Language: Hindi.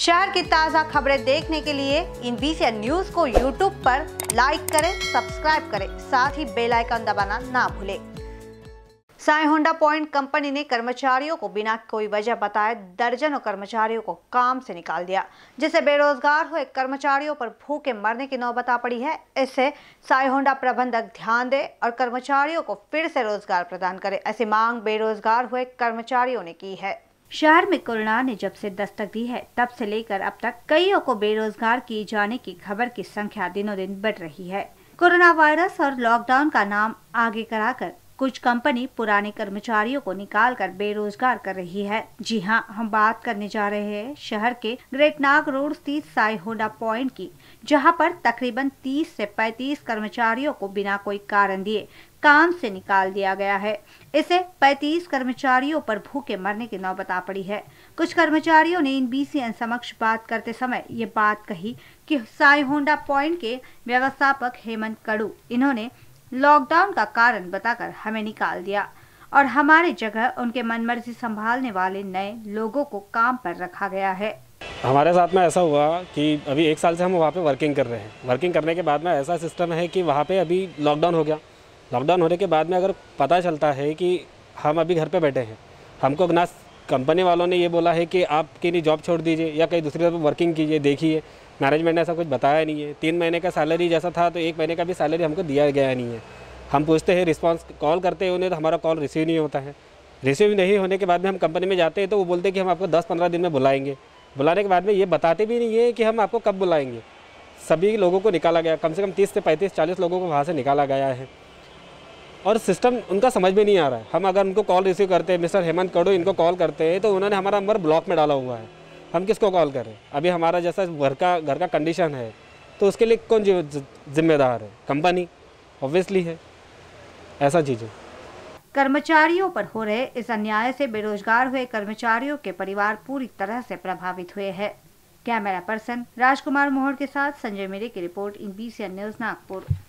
शहर की ताज़ा खबरें देखने के लिए इन बीसी न्यूज को यूट्यूब पर लाइक करें सब्सक्राइब करें साथ ही बेल आइकन दबाना ना भूलें साई होंडा पॉइंट कंपनी ने कर्मचारियों को बिना कोई वजह बताए दर्जनों कर्मचारियों को काम से निकाल दिया जिससे बेरोजगार हुए कर्मचारियों पर भूखे मरने की नौबत आ पड़ी है इससे साई होंडा प्रबंधक ध्यान दे और कर्मचारियों को फिर से रोजगार प्रदान करे ऐसी मांग बेरोजगार हुए कर्मचारियों ने की है शहर में कोरोना ने जब से दस्तक दी है तब से लेकर अब तक कईयों को बेरोजगार किए जाने की खबर की संख्या दिनों दिन बढ़ रही है कोरोना वायरस और लॉकडाउन का नाम आगे कराकर कुछ कंपनी पुराने कर्मचारियों को निकाल कर बेरोजगार कर रही है जी हाँ हम बात करने जा रहे हैं शहर के ग्रेट नाग रोड स्थित साई होडा पॉइंट की जहाँ पर तकरीबन 30 से 35 कर्मचारियों को बिना कोई कारण दिए काम से निकाल दिया गया है इसे 35 कर्मचारियों पर भूखे मरने की नौबत आ पड़ी है कुछ कर्मचारियों ने इन एन समक्ष बात करते समय ये बात कही कि साई होंडा पॉइंट के व्यवस्थापक हेमंत कड़ू इन्होंने लॉकडाउन का कारण बताकर हमें निकाल दिया और हमारे जगह उनके मनमर्जी संभालने वाले नए लोगों को काम पर रखा गया है हमारे साथ में ऐसा हुआ कि अभी एक साल से हम वहाँ पे वर्किंग कर रहे हैं वर्किंग करने के बाद में ऐसा सिस्टम है कि वहाँ पे अभी लॉकडाउन हो गया लॉकडाउन होने के बाद में अगर पता चलता है कि हम अभी घर पे बैठे हैं हमको ना कंपनी वालों ने ये बोला है कि आप के लिए जॉब छोड़ दीजिए या कहीं दूसरी तरफ वर्किंग कीजिए देखिए मैनेजमेंट ने ऐसा कुछ बताया नहीं है तीन महीने का सैलरी जैसा था तो एक महीने का भी सैलरी हमको दिया गया नहीं है हम पूछते हैं रिस्पांस कॉल करते हैं उन्हें तो हमारा कॉल रिसीव नहीं होता है रिसीव नहीं होने के बाद में हम कंपनी में जाते हैं तो वो बोलते हैं कि हम आपको दस पंद्रह दिन में बुलाएंगे बुलाने के बाद में ये बताते भी नहीं है कि हम आपको कब बुलाएंगे सभी लोगों को निकाला गया कम से कम तीस से पैंतीस चालीस लोगों को वहाँ से निकाला गया है और सिस्टम उनका समझ में नहीं आ रहा है हम अगर उनको कॉल रिसीव करते हैं मिस्टर हेमंत कड़ो इनको कॉल करते हैं तो उन्होंने हमारा नंबर ब्लॉक में डाला हुआ है हम किसको कॉल करें अभी हमारा जैसा घर का घर का कंडीशन है तो उसके लिए कौन जिम्मेदार है कंपनी ऑब्वियसली है ऐसा चीज़ है कर्मचारियों पर हो रहे इस अन्याय से बेरोजगार हुए कर्मचारियों के परिवार पूरी तरह से प्रभावित हुए हैं कैमरा पर्सन राजकुमार मोहर के साथ संजय मेरे की रिपोर्ट इन बी न्यूज नागपुर